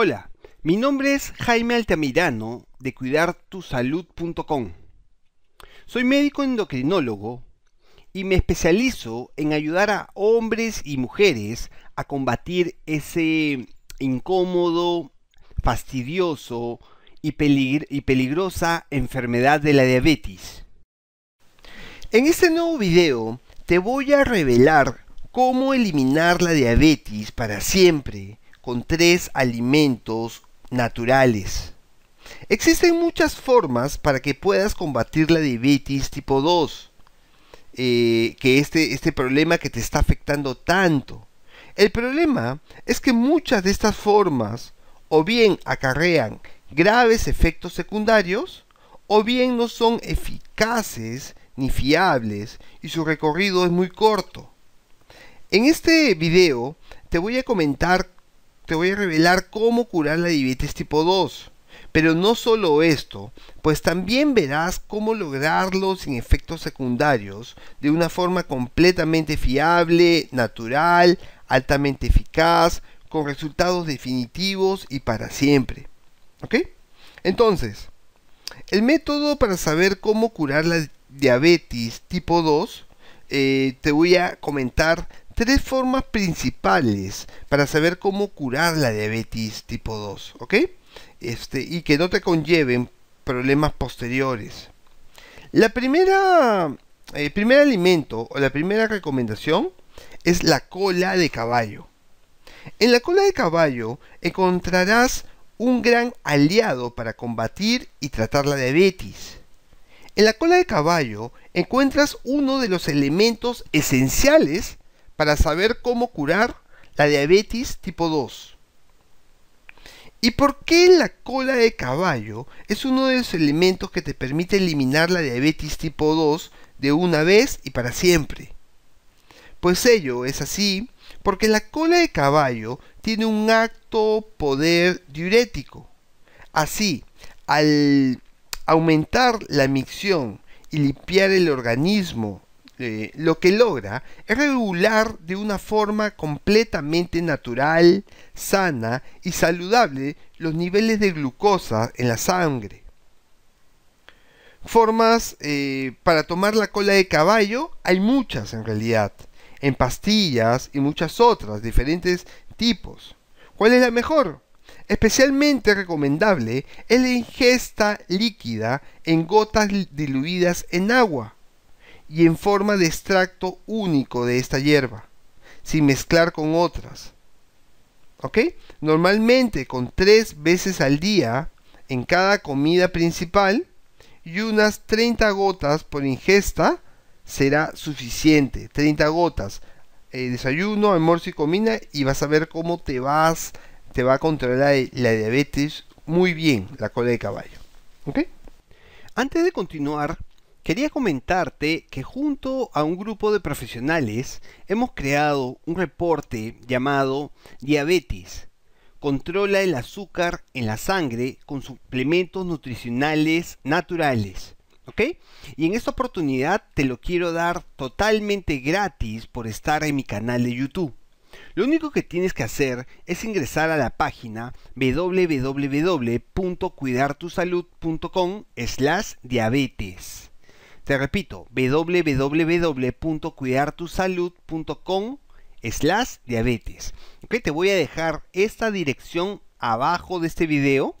Hola, mi nombre es Jaime Altamirano de cuidartusalud.com. Soy médico endocrinólogo y me especializo en ayudar a hombres y mujeres a combatir ese incómodo, fastidioso y, y peligrosa enfermedad de la diabetes. En este nuevo video te voy a revelar cómo eliminar la diabetes para siempre con tres alimentos naturales. Existen muchas formas para que puedas combatir la diabetes tipo 2, eh, que este, este problema que te está afectando tanto. El problema es que muchas de estas formas o bien acarrean graves efectos secundarios o bien no son eficaces ni fiables y su recorrido es muy corto. En este video te voy a comentar te voy a revelar cómo curar la diabetes tipo 2. Pero no solo esto, pues también verás cómo lograrlo sin efectos secundarios, de una forma completamente fiable, natural, altamente eficaz, con resultados definitivos y para siempre. ¿Ok? Entonces, el método para saber cómo curar la diabetes tipo 2, eh, te voy a comentar tres formas principales para saber cómo curar la diabetes tipo 2, ¿ok? Este, y que no te conlleven problemas posteriores. La primera, el eh, primer alimento o la primera recomendación es la cola de caballo. En la cola de caballo encontrarás un gran aliado para combatir y tratar la diabetes. En la cola de caballo encuentras uno de los elementos esenciales para saber cómo curar la diabetes tipo 2. ¿Y por qué la cola de caballo es uno de los elementos que te permite eliminar la diabetes tipo 2 de una vez y para siempre? Pues ello es así porque la cola de caballo tiene un acto poder diurético. Así, al aumentar la micción y limpiar el organismo eh, lo que logra es regular de una forma completamente natural, sana y saludable los niveles de glucosa en la sangre. Formas eh, para tomar la cola de caballo hay muchas en realidad, en pastillas y muchas otras, diferentes tipos. ¿Cuál es la mejor? Especialmente recomendable es la ingesta líquida en gotas diluidas en agua y en forma de extracto único de esta hierba, sin mezclar con otras. ¿Ok? Normalmente con tres veces al día en cada comida principal y unas 30 gotas por ingesta será suficiente. 30 gotas. Eh, desayuno, almuerzo y comida y vas a ver cómo te vas, te va a controlar la diabetes muy bien la cola de caballo. ¿Ok? Antes de continuar, Quería comentarte que junto a un grupo de profesionales hemos creado un reporte llamado Diabetes. Controla el azúcar en la sangre con suplementos nutricionales naturales. ¿Ok? Y en esta oportunidad te lo quiero dar totalmente gratis por estar en mi canal de YouTube. Lo único que tienes que hacer es ingresar a la página www.cuidartusalud.com slash diabetes. Te repito, www.cuidartusalud.com slash diabetes. Okay, te voy a dejar esta dirección abajo de este video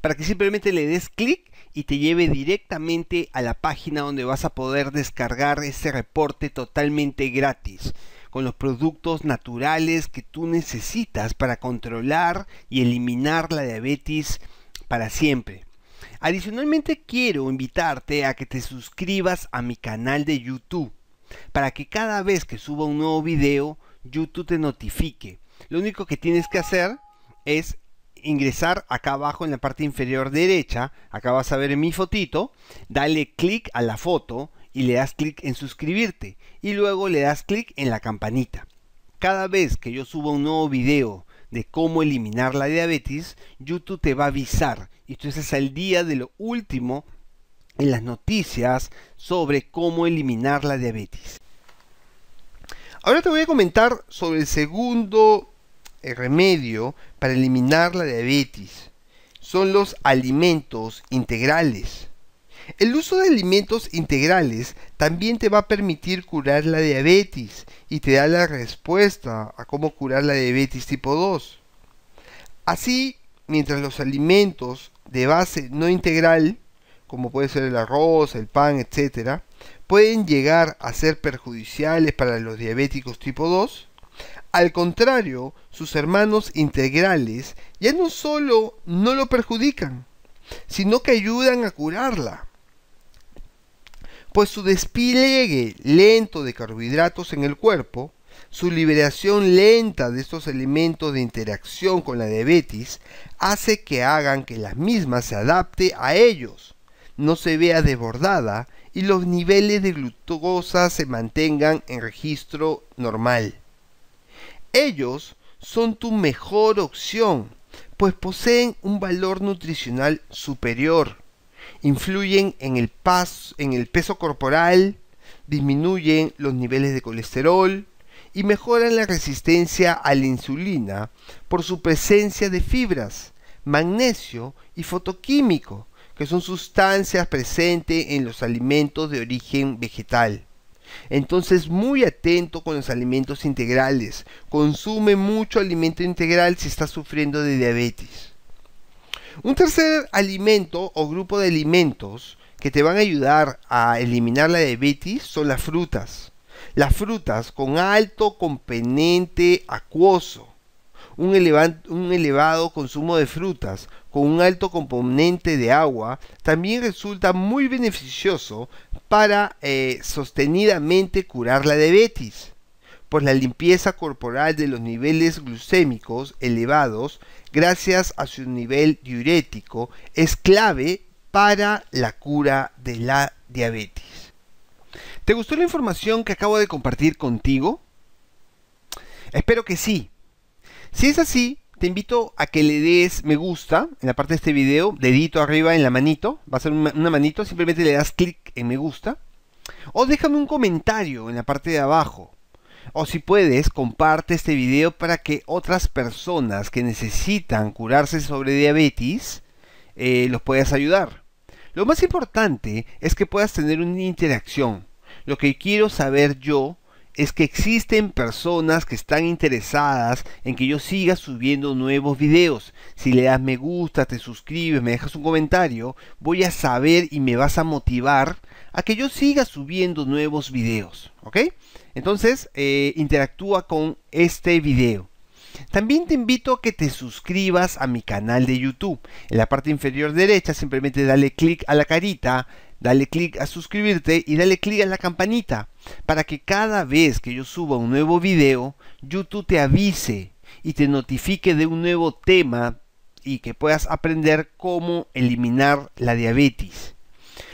para que simplemente le des clic y te lleve directamente a la página donde vas a poder descargar este reporte totalmente gratis con los productos naturales que tú necesitas para controlar y eliminar la diabetes para siempre. Adicionalmente quiero invitarte a que te suscribas a mi canal de YouTube para que cada vez que suba un nuevo video YouTube te notifique. Lo único que tienes que hacer es ingresar acá abajo en la parte inferior derecha, acá vas a ver mi fotito, dale clic a la foto y le das clic en suscribirte y luego le das clic en la campanita. Cada vez que yo suba un nuevo video de cómo eliminar la diabetes, YouTube te va a avisar y es al día de lo último en las noticias sobre cómo eliminar la diabetes. Ahora te voy a comentar sobre el segundo eh, remedio para eliminar la diabetes. Son los alimentos integrales. El uso de alimentos integrales también te va a permitir curar la diabetes y te da la respuesta a cómo curar la diabetes tipo 2. Así, mientras los alimentos de base no integral, como puede ser el arroz, el pan, etc., pueden llegar a ser perjudiciales para los diabéticos tipo 2. Al contrario, sus hermanos integrales ya no solo no lo perjudican, sino que ayudan a curarla. Pues su despliegue lento de carbohidratos en el cuerpo su liberación lenta de estos elementos de interacción con la diabetes hace que hagan que las mismas se adapte a ellos, no se vea desbordada y los niveles de glucosa se mantengan en registro normal. Ellos son tu mejor opción, pues poseen un valor nutricional superior, influyen en el, en el peso corporal, disminuyen los niveles de colesterol, y mejoran la resistencia a la insulina por su presencia de fibras, magnesio y fotoquímico, que son sustancias presentes en los alimentos de origen vegetal. Entonces muy atento con los alimentos integrales. Consume mucho alimento integral si está sufriendo de diabetes. Un tercer alimento o grupo de alimentos que te van a ayudar a eliminar la diabetes son las frutas. Las frutas con alto componente acuoso. Un, elevado consumo de frutas con un alto componente de agua también resulta muy beneficioso para eh, sostenidamente curar la diabetes, pues la limpieza corporal de los niveles glucémicos elevados gracias a su nivel diurético es clave para la cura de la diabetes. ¿Te gustó la información que acabo de compartir contigo? Espero que sí. Si es así, te invito a que le des me gusta en la parte de este video, dedito arriba en la manito, va a ser una manito, simplemente le das clic en me gusta. O déjame un comentario en la parte de abajo. O si puedes, comparte este video para que otras personas que necesitan curarse sobre diabetes eh, los puedas ayudar. Lo más importante es que puedas tener una interacción lo que quiero saber yo es que existen personas que están interesadas en que yo siga subiendo nuevos videos. Si le das me gusta, te suscribes, me dejas un comentario, voy a saber y me vas a motivar a que yo siga subiendo nuevos videos. ¿Ok? Entonces, eh, interactúa con este video. También te invito a que te suscribas a mi canal de YouTube. En la parte inferior derecha simplemente dale clic a la carita, Dale clic a suscribirte y dale click a la campanita para que cada vez que yo suba un nuevo video, YouTube te avise y te notifique de un nuevo tema y que puedas aprender cómo eliminar la diabetes.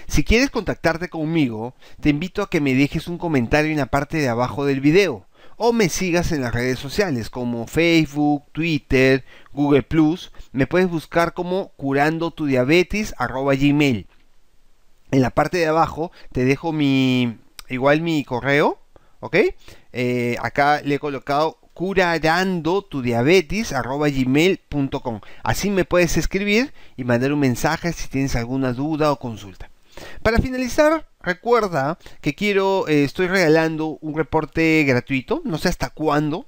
Si quieres contactarte conmigo, te invito a que me dejes un comentario en la parte de abajo del video o me sigas en las redes sociales como Facebook, Twitter, Google ⁇ me puedes buscar como curando tu diabetes gmail en la parte de abajo te dejo mi, igual mi correo, eh, acá le he colocado curarando tu Así me puedes escribir y mandar un mensaje si tienes alguna duda o consulta. Para finalizar, recuerda que quiero, eh, estoy regalando un reporte gratuito, no sé hasta cuándo,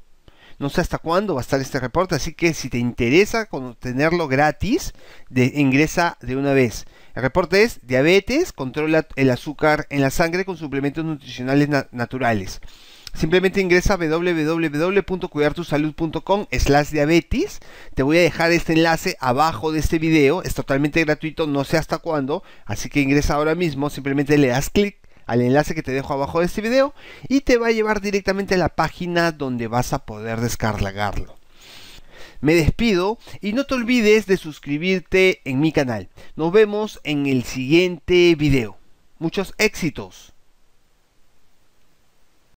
no sé hasta cuándo va a estar este reporte, así que si te interesa tenerlo gratis, de, ingresa de una vez el reporte es diabetes, controla el azúcar en la sangre con suplementos nutricionales naturales. Simplemente ingresa a www.cuidartusalud.com slash diabetes. Te voy a dejar este enlace abajo de este video. Es totalmente gratuito, no sé hasta cuándo. Así que ingresa ahora mismo, simplemente le das clic al enlace que te dejo abajo de este video y te va a llevar directamente a la página donde vas a poder descargarlo. Me despido y no te olvides de suscribirte en mi canal. Nos vemos en el siguiente video. Muchos éxitos.